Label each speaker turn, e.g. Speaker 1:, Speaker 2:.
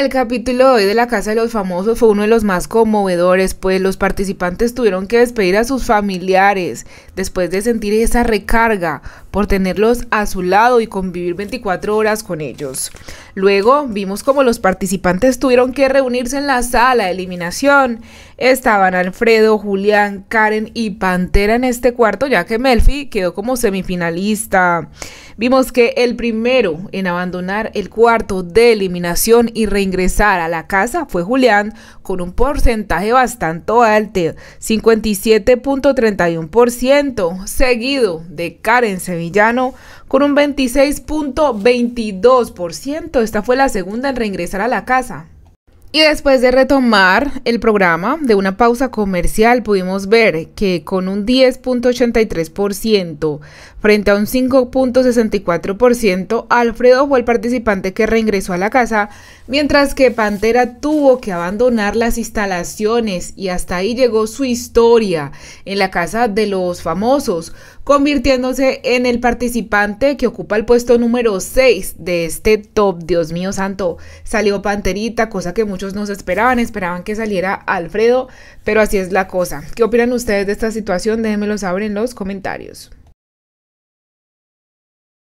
Speaker 1: El capítulo de hoy de la Casa de los Famosos fue uno de los más conmovedores, pues los participantes tuvieron que despedir a sus familiares después de sentir esa recarga por tenerlos a su lado y convivir 24 horas con ellos. Luego vimos como los participantes tuvieron que reunirse en la sala de eliminación. Estaban Alfredo, Julián, Karen y Pantera en este cuarto, ya que Melfi quedó como semifinalista. Vimos que el primero en abandonar el cuarto de eliminación y reingresar a la casa fue Julián con un porcentaje bastante alto, 57.31%, seguido de Karen Sevillano con un 26.22%. Esta fue la segunda en reingresar a la casa. Y después de retomar el programa de una pausa comercial, pudimos ver que con un 10.83% frente a un 5.64%, Alfredo fue el participante que reingresó a la casa, mientras que Pantera tuvo que abandonar las instalaciones y hasta ahí llegó su historia en la casa de los famosos, convirtiéndose en el participante que ocupa el puesto número 6 de este top. Dios mío santo, salió Panterita, cosa que muchos nos esperaban, esperaban que saliera Alfredo, pero así es la cosa. ¿Qué opinan ustedes de esta situación? Déjenmelo saber en los comentarios.